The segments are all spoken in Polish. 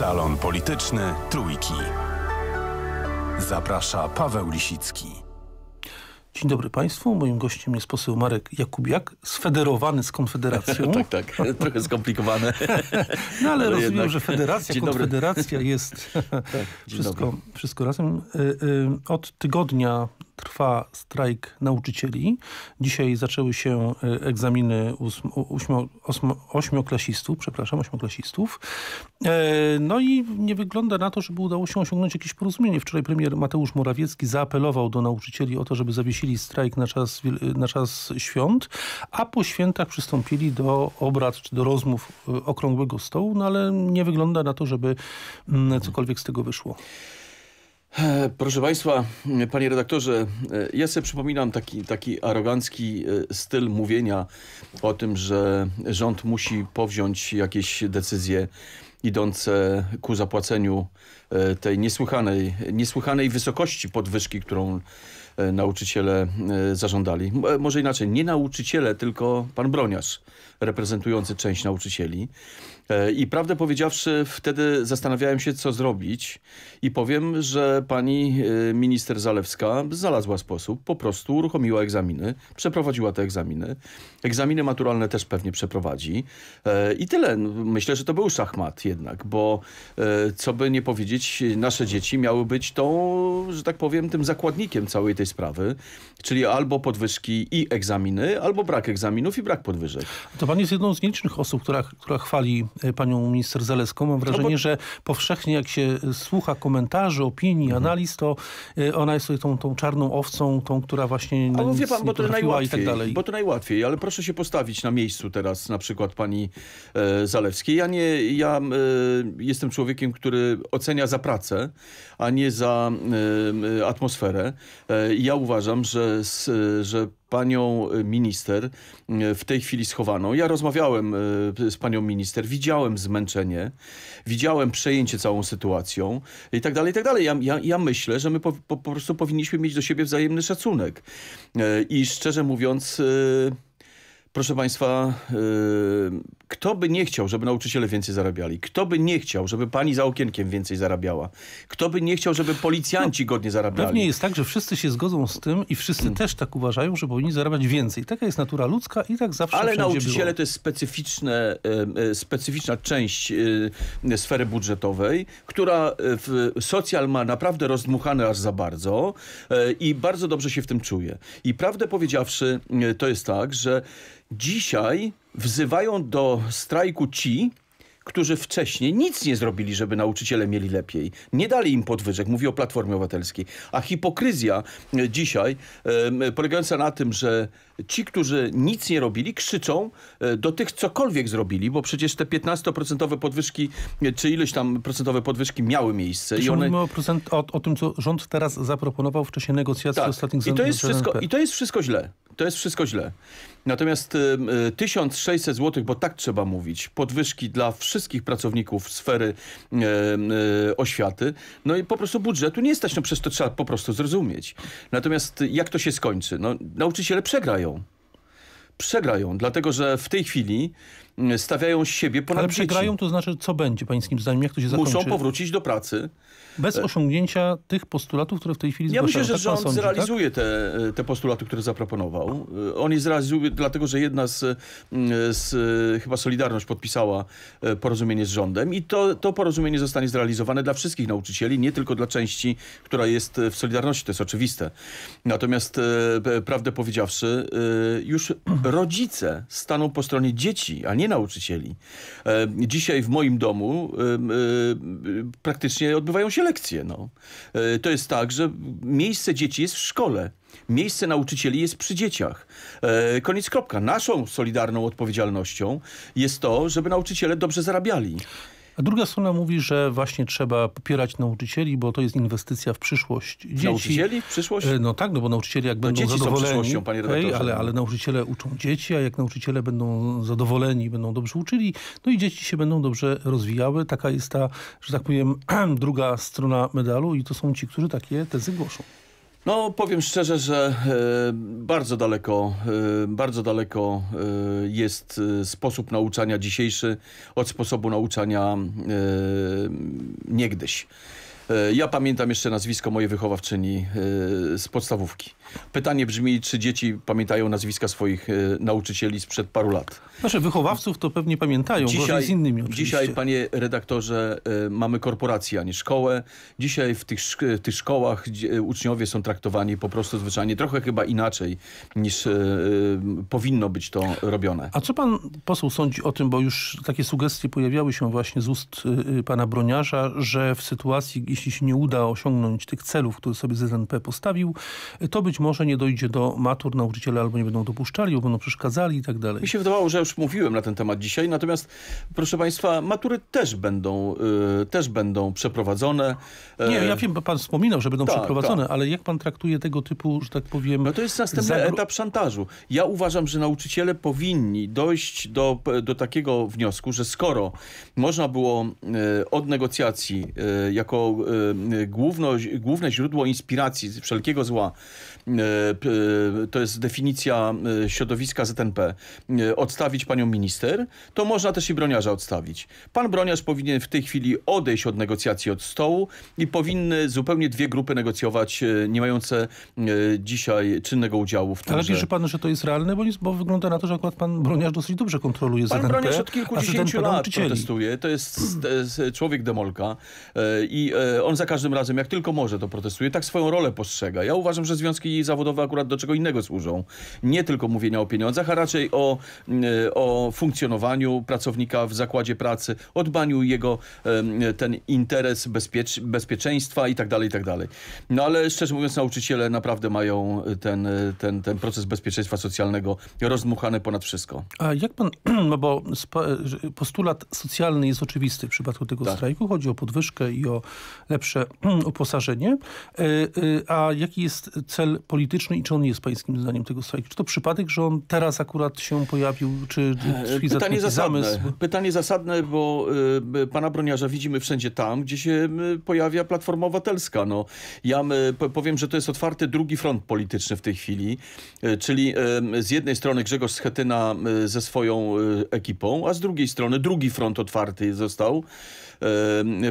Salon Polityczny Trójki. Zaprasza Paweł Lisicki. Dzień dobry Państwu. Moim gościem jest poseł Marek Jakubiak, sfederowany z Konfederacją. tak, tak. Trochę skomplikowane. no ale, ale no rozumiem, jednak... że Federacja, Dzień Konfederacja tak, dobry. jest tak, wszystko, wszystko razem. Y, y, od tygodnia trwa strajk nauczycieli. Dzisiaj zaczęły się e, egzaminy ośmioklasistów, przepraszam, ośmioklasistów. E, no i nie wygląda na to, żeby udało się osiągnąć jakieś porozumienie. Wczoraj premier Mateusz Morawiecki zaapelował do nauczycieli o to, żeby zawiesili strajk na czas, e, na czas świąt, a po świętach przystąpili do obrad czy do rozmów okrągłego stołu, no ale nie wygląda na to, żeby mm, cokolwiek z tego wyszło. E, proszę Państwa, Panie redaktorze, e, ja sobie przypominam taki, taki arogancki e, styl mówienia o tym, że rząd musi powziąć jakieś decyzje idące ku zapłaceniu E, tej niesłychanej, niesłychanej wysokości podwyżki, którą e, nauczyciele e, zażądali. Może inaczej, nie nauczyciele, tylko pan Broniarz, reprezentujący część nauczycieli. I prawdę powiedziawszy, wtedy zastanawiałem się, co zrobić i powiem, że pani minister Zalewska znalazła sposób, po prostu uruchomiła egzaminy, przeprowadziła te egzaminy. Egzaminy maturalne też pewnie przeprowadzi. I tyle. Myślę, że to był szachmat jednak, bo co by nie powiedzieć, być, nasze dzieci miały być tą, że tak powiem, tym zakładnikiem całej tej sprawy, czyli albo podwyżki i egzaminy, albo brak egzaminów i brak podwyżek. To pan jest jedną z nielicznych osób, która, która chwali e, panią minister Zaleską. Mam no wrażenie, bo... że powszechnie jak się e, słucha komentarzy, opinii, mhm. analiz, to e, ona jest tą, tą czarną owcą, tą, która właśnie no, wie pan, bo to najłatwiej, i tak dalej. Bo to najłatwiej, ale proszę się postawić na miejscu teraz na przykład pani e, Zalewskiej. Ja nie, ja e, jestem człowiekiem, który ocenia za pracę, a nie za y, atmosferę. E, ja uważam, że, że panią minister e, w tej chwili schowaną. Ja rozmawiałem z panią minister, widziałem zmęczenie, widziałem przejęcie całą sytuacją i tak dalej, i tak dalej. Ja, ja, ja myślę, że my po, po, po prostu powinniśmy mieć do siebie wzajemny szacunek. I szczerze mówiąc... Proszę Państwa, y, kto by nie chciał, żeby nauczyciele więcej zarabiali? Kto by nie chciał, żeby pani za okienkiem więcej zarabiała? Kto by nie chciał, żeby policjanci no, godnie zarabiali? Pewnie jest tak, że wszyscy się zgodzą z tym i wszyscy hmm. też tak uważają, że powinni zarabiać więcej. Taka jest natura ludzka i tak zawsze Ale nauczyciele było. to jest specyficzne, e, e, specyficzna część e, sfery budżetowej, która w socjal ma naprawdę rozdmuchane aż za bardzo i bardzo dobrze się w tym czuje. I prawdę powiedziawszy, to jest tak, że dzisiaj wzywają do strajku ci, którzy wcześniej nic nie zrobili, żeby nauczyciele mieli lepiej. Nie dali im podwyżek, mówi o Platformie Obywatelskiej. A hipokryzja e, dzisiaj polegająca na tym, że ci, którzy nic nie robili, krzyczą e, do tych cokolwiek zrobili, bo przecież te 15% podwyżki, e, czy ileś tam procentowe podwyżki miały miejsce. I one... mówimy o, procent, o, o, tym, co rząd teraz zaproponował w czasie negocjacji tak. ostatnich I to, jest wszystko, I to jest wszystko źle. To jest wszystko źle. Natomiast y, 1600 zł, bo tak trzeba mówić, podwyżki dla wszystkich pracowników sfery y, y, oświaty, no i po prostu budżetu nie stać, no przecież to trzeba po prostu zrozumieć. Natomiast jak to się skończy? No, nauczyciele przegrają przegrają. Przegrają, dlatego że w tej chwili Y, stawiają siebie ponad Ale przegrają, dzieci. to znaczy co będzie pańskim zdaniem? Jak to się zakończy? Muszą powrócić do pracy. Bez e, osiągnięcia tych postulatów, które w tej chwili Ja myślę, że tak rząd sądzi, tak? zrealizuje tak? te, e, te postulaty, które zaproponował. E, on je zrealizuje, dlatego że jedna z, z chyba Solidarność podpisała porozumienie z rządem i to, to porozumienie zostanie zrealizowane dla wszystkich nauczycieli, nie tylko dla części, która jest w Solidarności, to jest oczywiste. Natomiast prawdę powiedziawszy, już rodzice staną po stronie dzieci, a nie nie nauczycieli. E, dzisiaj w moim domu e, praktycznie odbywają się lekcje. No. E, to jest tak, że miejsce dzieci jest w szkole. Miejsce nauczycieli jest przy dzieciach. Koniec kropka. Naszą solidarną odpowiedzialnością jest to, żeby nauczyciele dobrze zarabiali. A druga strona mówi, że właśnie trzeba popierać nauczycieli, bo to jest inwestycja w przyszłość. Dzieci, nauczycieli w przyszłość? E, no tak, no bo nauczyciele jak no będą dzieci zadowoleni... Są panie ale, ale nauczyciele uczą dzieci, a jak nauczyciele będą zadowoleni, będą dobrze uczyli, no i dzieci się będą dobrze rozwijały. Taka jest ta, że tak powiem, druga strona medalu i to są ci, którzy takie tezy głoszą. No powiem szczerze, że e, bardzo daleko, e, bardzo daleko e, jest sposób nauczania dzisiejszy od sposobu nauczania niegdyś. Ja pamiętam jeszcze nazwisko mojej wychowawczyni z podstawówki. Pytanie brzmi, czy dzieci pamiętają nazwiska swoich e, nauczycieli sprzed paru lat? Znaczy wychowawców to pewnie pamiętają, dzisiaj, z innymi oczywiście. Dzisiaj, panie redaktorze, e, mamy korporację, a nie szkołę. Dzisiaj w tych, w tych szkołach e, uczniowie są traktowani po prostu zwyczajnie trochę chyba inaczej niż powinno być to robione. A co pan poseł sądzi o tym, bo już takie sugestie pojawiały się właśnie z ust y, y, pana Broniarza, że w sytuacji, jeśli się nie uda osiągnąć tych celów, które sobie ZNP postawił, to być może nie dojdzie do matur, nauczyciele albo nie będą dopuszczali, albo będą przeszkadzali i tak dalej. Mi się wydawało, że już mówiłem na ten temat dzisiaj, natomiast proszę Państwa, matury też będą, y, też będą przeprowadzone. E, nie, ja wiem, pan wspominał, że będą tak, przeprowadzone, tak. ale jak pan traktuje tego typu, że tak powiem... No to jest następny etap szantażu. Ja uważam, że nauczyciele powinni dojść do, do takiego wniosku, że skoro można było y, od negocjacji y, jako główno, główne źródło inspiracji wszelkiego zła E, e, to jest definicja e, środowiska ZNP, odstawić panią minister, to można też i broniarza odstawić. Pan broniarz powinien w tej chwili odejść od negocjacji od stołu i powinny zupełnie dwie grupy negocjować, nie mające dzisiaj czynnego udziału w tym. Ale wierzy pan, że to jest realne? Bo, bo wygląda na to, że akurat pan broniarz dosyć dobrze kontroluje ZNP. Pan broniarz od kilkudziesięciu lat protestuje. To jest, człowiek demolka i on za każdym razem, jak tylko może, to protestuje. Tak swoją rolę postrzega. Ja uważam, że związki terapii zawodowe akurat do czego innego służą. Nie tylko mówienia o pieniądzach, a raczej o, mm, o funkcjonowaniu pracownika w zakładzie pracy, odbaniu jego ten interes bezpiecz, bezpieczeństwa i tak dalej, i tak dalej. No ale szczerze mówiąc nauczyciele naprawdę mają ten, ten, ten proces bezpieczeństwa socjalnego rozmuchany ponad wszystko. A jak pan, no bo postulat socjalny jest oczywisty w przypadku tego tak. strajku, chodzi o podwyżkę i o lepsze uposażenie, e, e, a jaki jest cel polityczny i czy on jest pańskim zdaniem tego strajku? Czy to przypadek, że on teraz akurat się pojawił, czy, czy e, Pytanie zasadne. Pytanie zasadne, bo y, pana broniarza widzimy wszędzie tam, gdzie się y, pojawia Platforma Obywatelska. No, ja y, powiem, że to jest otwarty drugi front polityczny w tej chwili, e, czyli z jednej strony Grzegorz Schetyna ze swoją ekipą, a z drugiej strony drugi front otwarty został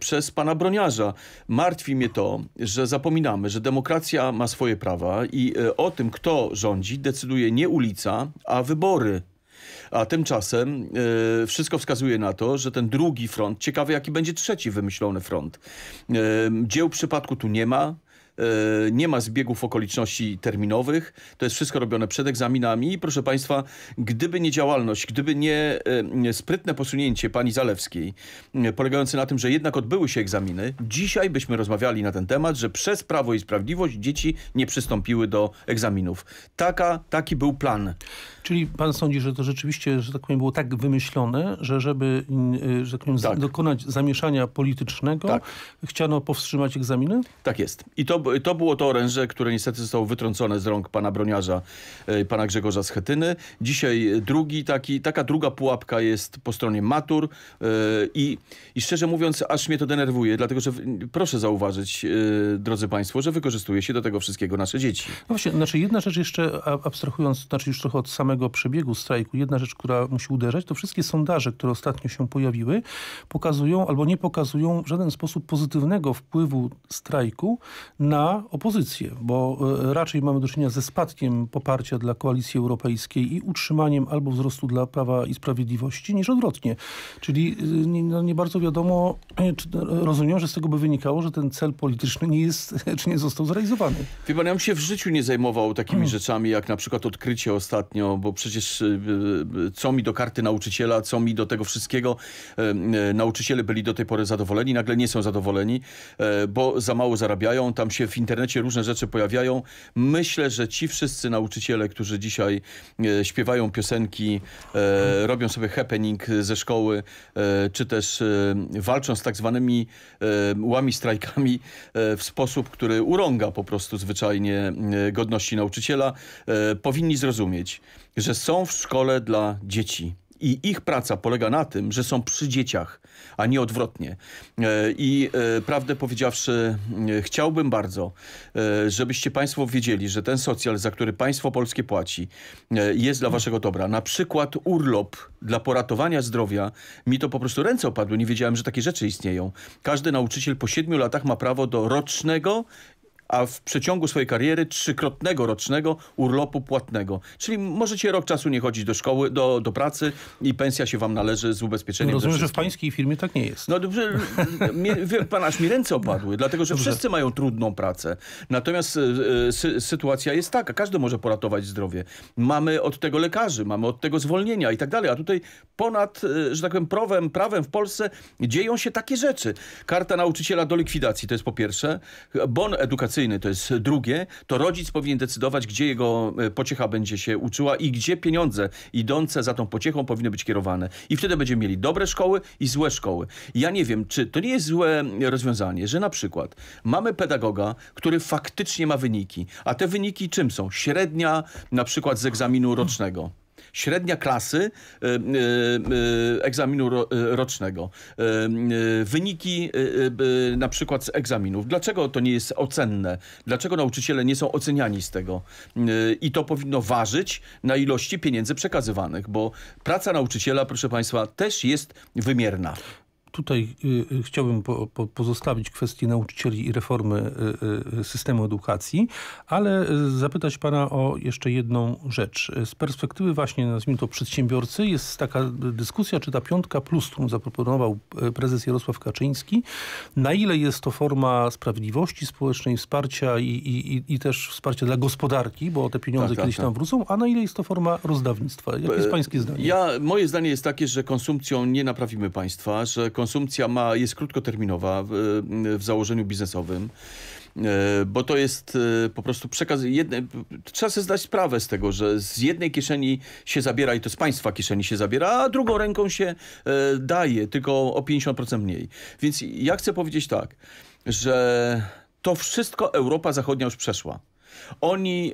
przez pana broniarza. Martwi mnie to, że zapominamy, że demokracja ma swoje prawa i e, o tym, kto rządzi, decyduje nie ulica, a wybory. A tymczasem y, wszystko wskazuje na to, że ten drugi front, ciekawe jaki będzie trzeci wymyślony front. Y, dzieł przypadku tu nie ma, E, nie ma zbiegów okoliczności terminowych, to jest wszystko robione przed egzaminami. I Proszę Państwa, gdyby nie działalność, gdyby nie e, sprytne posunięcie pani Zalewskiej, e, polegające na tym, że jednak odbyły się egzaminy, dzisiaj byśmy rozmawiali na ten temat, że przez Prawo i Sprawiedliwość dzieci nie przystąpiły do egzaminów. Taka, taki był plan. Czyli pan sądzi, że to rzeczywiście, że tak powiem, było tak wymyślone, że żeby y, że tak powiem, tak. dokonać zamieszania politycznego, tak. chciano powstrzymać egzaminy? Tak jest. I to, to było to oręże, które niestety zostało wytrącone z rąk pana broniarza, y, pana Grzegorza Schetyny. Dzisiaj drugi taki, taka druga pułapka jest po stronie matur y, i, i szczerze mówiąc, aż mnie to denerwuje, dlatego że proszę zauważyć, drodzy państwo, że wykorzystuje się do tego wszystkiego nasze dzieci. No właśnie, znaczy jedna rzecz jeszcze, abstrahując, znaczy już trochę od samego samego przebiegu strajku, jedna rzecz, która musi uderzać, to wszystkie sondaże, które ostatnio się pojawiły, pokazują albo nie pokazują w żaden sposób pozytywnego wpływu strajku na opozycję, bo e, raczej mamy do czynienia ze spadkiem poparcia dla koalicji europejskiej i utrzymaniem albo wzrostu dla Prawa i Sprawiedliwości, niż odwrotnie. Czyli e, no, nie bardzo wiadomo, e, rozumiem, że z tego by wynikało, że ten cel polityczny nie jest, czy nie został zrealizowany. Wie pan, ja bym się w życiu nie zajmował takimi hmm. rzeczami, jak na przykład odkrycie ostatnio bo przecież e, e, co mi do karty nauczyciela, co mi do tego wszystkiego. E, nauczyciele byli do tej pory zadowoleni, nagle nie są zadowoleni, bo za mało zarabiają, tam się w internecie różne rzeczy pojawiają. Myślę, że ci wszyscy nauczyciele, którzy dzisiaj śpiewają piosenki, robią sobie happening ze szkoły, czy też walczą z tak zwanymi łami strajkami w sposób, który urąga po prostu zwyczajnie godności nauczyciela, powinni zrozumieć, że są w szkole dla dzieci. I ich praca polega na tym, że są przy dzieciach, a nie odwrotnie. E, I e, prawdę powiedziawszy, e, chciałbym bardzo, żebyście Państwo wiedzieli, że ten socjal, za który państwo polskie płaci, jest dla waszego dobra. Na przykład urlop dla poratowania zdrowia. Mi to po prostu ręce opadły, nie wiedziałem, że takie rzeczy istnieją. Każdy nauczyciel po siedmiu latach ma prawo do rocznego a w przeciągu swojej kariery trzykrotnego rocznego urlopu płatnego. Czyli możecie rok czasu nie chodzić do szkoły, do, do pracy i pensja się wam należy z ubezpieczeniem. No rozumiem, że w pańskiej firmie tak nie jest. No dobrze, wie pan, aż mi ręce opadły, dlatego że dobrze. wszyscy mają trudną pracę. Natomiast e, e, sy sytuacja jest taka, każdy może poratować zdrowie. Mamy od tego lekarzy, mamy od tego zwolnienia i tak dalej, a tutaj ponad, e, że tak powiem, prawem, prawem w Polsce dzieją się takie rzeczy. Karta nauczyciela do likwidacji, to jest po pierwsze. Bon edukacyjny edukacyjny, to jest drugie, to rodzic powinien decydować, gdzie jego e, pociecha będzie się uczyła i gdzie pieniądze idące za tą pociechą powinny być kierowane. I wtedy będziemy mieli dobre szkoły i złe szkoły. Ja nie wiem, czy to nie jest złe rozwiązanie, że na przykład mamy pedagoga, który faktycznie ma wyniki, a te wyniki czym są? Średnia na przykład z egzaminu rocznego średnia klasy egzaminu rocznego. Wyniki na przykład z egzaminów. Dlaczego to nie jest ocenne? Dlaczego nauczyciele nie są oceniani z tego? Y, I to powinno ważyć na ilości pieniędzy przekazywanych, bo praca nauczyciela, proszę Państwa, też jest wymierna tutaj y, y, chciałbym pozostawić kwestię nauczycieli i reformy y, systemu edukacji, ale zapytać pana o jeszcze jedną rzecz. Z perspektywy właśnie, nazwijmy to przedsiębiorcy, jest taka dyskusja, czy ta piątka plus, którą zaproponował prezes Jarosław Kaczyński, na ile jest to forma sprawiedliwości społecznej, wsparcia i, i, i też wsparcia dla gospodarki, bo te pieniądze tak, tak, kiedyś tak. tam wrócą, a na ile jest to forma rozdawnictwa? Jakie jest e, pańskie zdanie? Ja, moje zdanie jest takie, że konsumpcją nie naprawimy państwa, że konsumpcja ma, jest krótkoterminowa w, w założeniu biznesowym e, bo to jest e, po prostu przekaz. Jedne, trzeba sobie zdać sprawę z tego, że z jednej kieszeni się zabiera i to z państwa kieszeni się zabiera, a drugą ręką się e, daje, tylko o 50% mniej. Więc ja chcę powiedzieć tak, że to wszystko Europa Zachodnia już przeszła. Oni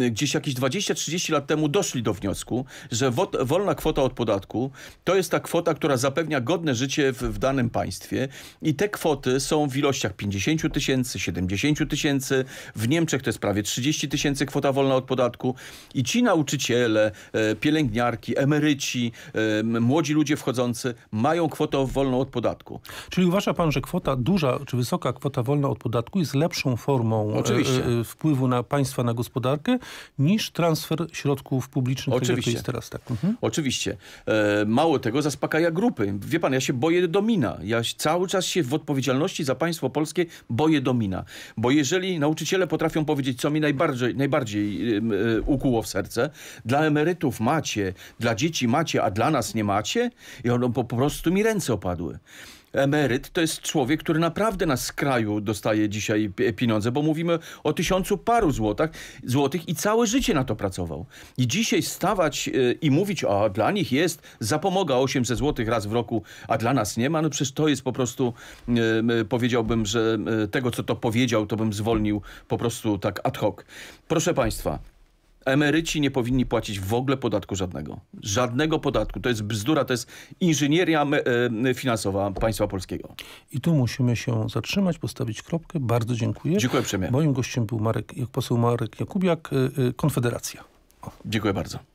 y, gdzieś jakieś 20-30 lat temu doszli do wniosku, że wolna kwota od podatku to jest ta kwota, która zapewnia godne życie w, w danym państwie i te kwoty są w ilościach 50 tysięcy, 70 tysięcy. W Niemczech to jest prawie 30 tysięcy kwota wolna od podatku i ci nauczyciele, y, pielęgniarki, emeryci, y, młodzi ludzie wchodzący mają kwotę wolną od podatku. Czyli uważa pan, że kwota duża czy wysoka kwota wolna od podatku jest lepszą formą e, Oczywiście. E, wpływu wpływu na państwa, na gospodarkę, niż transfer środków publicznych. Tak Oczywiście. Tego, teraz, tak. Mhm. Oczywiście. E, mało tego, zaspokaja grupy. Wie pan, ja się boję domina. Ja cały czas się w odpowiedzialności za państwo polskie boję domina. Bo jeżeli nauczyciele potrafią powiedzieć, co mi najbardziej, najbardziej e, ukuło w serce, dla emerytów macie, dla dzieci macie, a dla nas nie macie, i ono po prostu mi ręce opadły emeryt to jest człowiek, który naprawdę na skraju dostaje dzisiaj e, pieniądze, bo mówimy o tysiącu paru złotach, złotych i całe życie na to pracował. I dzisiaj stawać e, i mówić, a dla nich jest zapomoga 800 złotych raz w roku, a dla nas nie ma, no przecież to jest po prostu, e, powiedziałbym, że tego co to powiedział, to bym zwolnił po prostu tak ad hoc. Proszę Państwa, Emeryci nie powinni płacić w ogóle podatku żadnego. Żadnego podatku. To jest bzdura, to jest inżynieria e, finansowa państwa polskiego. I tu musimy się zatrzymać, postawić kropkę. Bardzo dziękuję. Dziękuję uprzejmie. Moim gościem był Marek, poseł Marek Jakubiak, e, e, Konfederacja. O. Dziękuję bardzo.